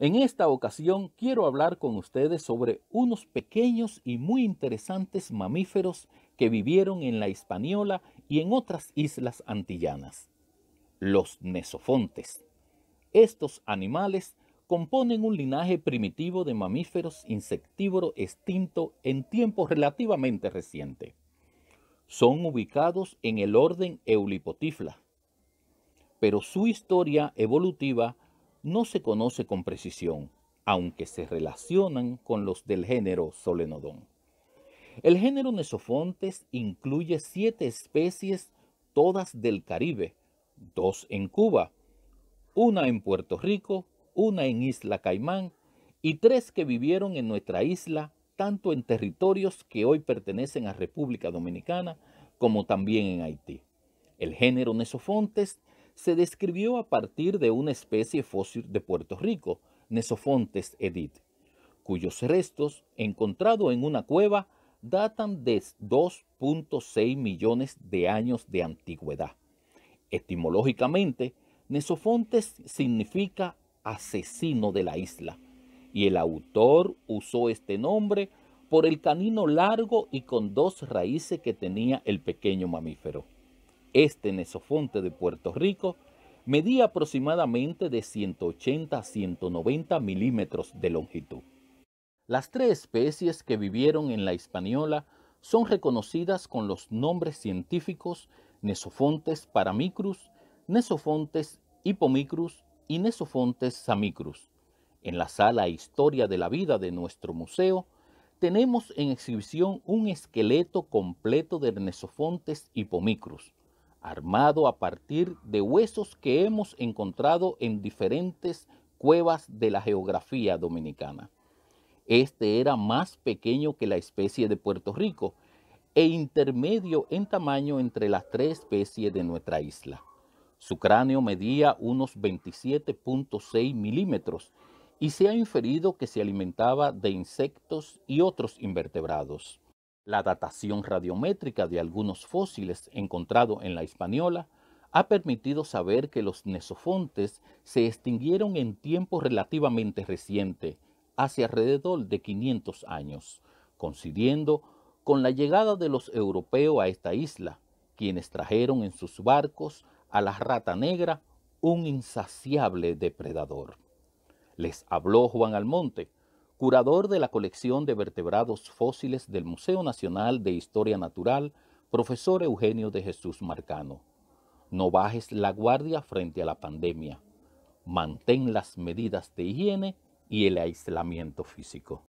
En esta ocasión quiero hablar con ustedes sobre unos pequeños y muy interesantes mamíferos que vivieron en la Hispaniola y en otras islas antillanas, los nesofontes. Estos animales componen un linaje primitivo de mamíferos insectívoro extinto en tiempo relativamente reciente. Son ubicados en el orden Eulipotifla, pero su historia evolutiva no se conoce con precisión, aunque se relacionan con los del género Solenodon. El género Nesofontes incluye siete especies, todas del Caribe, dos en Cuba, una en Puerto Rico, una en Isla Caimán y tres que vivieron en nuestra isla, tanto en territorios que hoy pertenecen a República Dominicana como también en Haití. El género Nesofontes se describió a partir de una especie fósil de Puerto Rico, Nesofontes edit, cuyos restos, encontrados en una cueva, datan de 2.6 millones de años de antigüedad. Etimológicamente, Nesofontes significa asesino de la isla, y el autor usó este nombre por el canino largo y con dos raíces que tenía el pequeño mamífero. Este nesofonte de Puerto Rico medía aproximadamente de 180 a 190 milímetros de longitud. Las tres especies que vivieron en la Hispaniola son reconocidas con los nombres científicos Nesofontes paramicrus, Nesofontes hipomicrus y Nesofontes samicrus. En la sala Historia de la Vida de nuestro museo, tenemos en exhibición un esqueleto completo de Nesofontes hipomicrus, armado a partir de huesos que hemos encontrado en diferentes cuevas de la geografía dominicana. Este era más pequeño que la especie de Puerto Rico e intermedio en tamaño entre las tres especies de nuestra isla. Su cráneo medía unos 27.6 milímetros y se ha inferido que se alimentaba de insectos y otros invertebrados. La datación radiométrica de algunos fósiles encontrados en la Hispaniola ha permitido saber que los nesofontes se extinguieron en tiempo relativamente reciente, hace alrededor de 500 años, coincidiendo con la llegada de los europeos a esta isla, quienes trajeron en sus barcos a la rata negra, un insaciable depredador. Les habló Juan Almonte, curador de la colección de vertebrados fósiles del Museo Nacional de Historia Natural, profesor Eugenio de Jesús Marcano. No bajes la guardia frente a la pandemia. Mantén las medidas de higiene y el aislamiento físico.